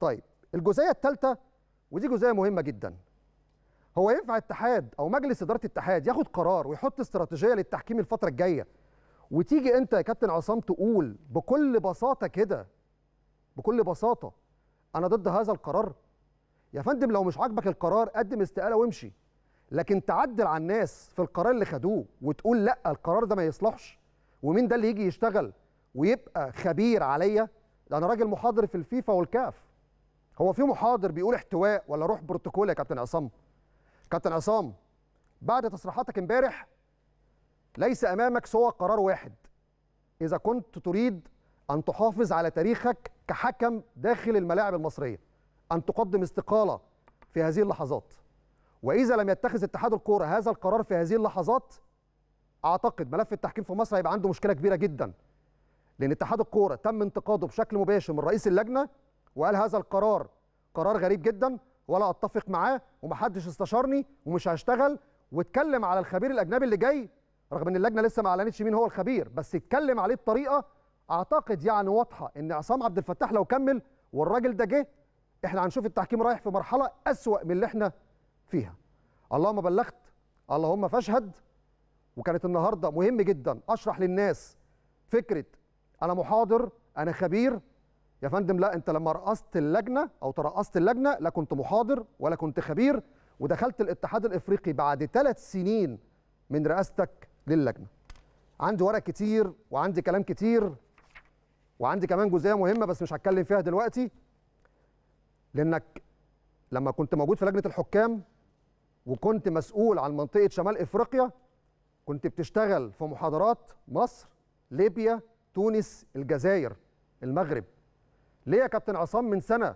طيب الجزئيه الثالثه ودي جزئيه مهمه جدا هو ينفع اتحاد او مجلس اداره الاتحاد ياخد قرار ويحط استراتيجيه للتحكيم الفتره الجايه وتيجي انت يا كابتن عصام تقول بكل بساطه كده بكل بساطه انا ضد هذا القرار يا فندم لو مش عاجبك القرار قدم استقاله وامشي لكن تعدل على الناس في القرار اللي خدوه وتقول لا القرار ده ما يصلحش ومين ده اللي يجي يشتغل ويبقى خبير عليا انا راجل محاضر في الفيفا والكاف هو في محاضر بيقول احتواء ولا روح بروتوكول يا كابتن عصام كابتن عصام بعد تصريحاتك امبارح ليس امامك سوى قرار واحد اذا كنت تريد ان تحافظ على تاريخك كحكم داخل الملاعب المصريه ان تقدم استقاله في هذه اللحظات واذا لم يتخذ اتحاد الكوره هذا القرار في هذه اللحظات اعتقد ملف التحكيم في مصر هيبقى عنده مشكله كبيره جدا لان اتحاد الكوره تم انتقاده بشكل مباشر من رئيس اللجنه وقال هذا القرار قرار غريب جدا ولا اتفق معاه ومحدش استشارني ومش هشتغل واتكلم على الخبير الاجنبي اللي جاي رغم ان اللجنه لسه ما اعلنتش مين هو الخبير بس اتكلم عليه بطريقه اعتقد يعني واضحه ان عصام عبد الفتاح لو كمل والراجل ده جه احنا هنشوف التحكيم رايح في مرحله اسوا من اللي احنا فيها اللهم بلغت اللهم فاشهد وكانت النهارده مهم جدا اشرح للناس فكره انا محاضر انا خبير يا فندم لا انت لما رأست اللجنه او ترأست اللجنه لا كنت محاضر ولا كنت خبير ودخلت الاتحاد الافريقي بعد ثلاث سنين من رئاستك للجنه. عندي ورق كتير وعندي كلام كتير وعندي كمان جزئيه مهمه بس مش هتكلم فيها دلوقتي لانك لما كنت موجود في لجنه الحكام وكنت مسؤول عن منطقه شمال افريقيا كنت بتشتغل في محاضرات مصر ليبيا تونس الجزائر المغرب ليه يا كابتن عصام من سنه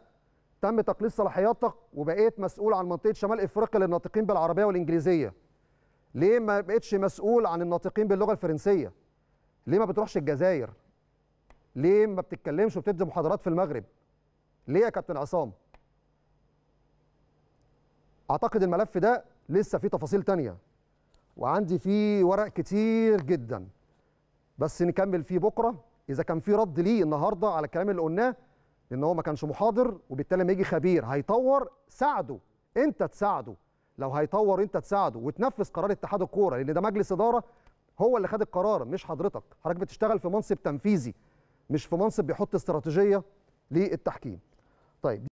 تم تقليص صلاحياتك وبقيت مسؤول عن منطقه شمال افريقيا للناطقين بالعربيه والانجليزيه ليه ما بقتش مسؤول عن الناطقين باللغه الفرنسيه ليه ما بتروحش الجزائر ليه ما بتتكلمش وبتدي محاضرات في المغرب ليه يا كابتن عصام اعتقد الملف ده لسه فيه تفاصيل تانية وعندي فيه ورق كتير جدا بس نكمل فيه بكره اذا كان في رد ليه النهارده على الكلام اللي قلناه لان هو ما كانش محاضر وبالتالي لما يجي خبير هيطور ساعده انت تساعده لو هيطور انت تساعده وتنفذ قرار اتحاد الكوره لان ده مجلس اداره هو اللي خد القرار مش حضرتك حضرتك بتشتغل في منصب تنفيذي مش في منصب بيحط استراتيجيه للتحكيم طيب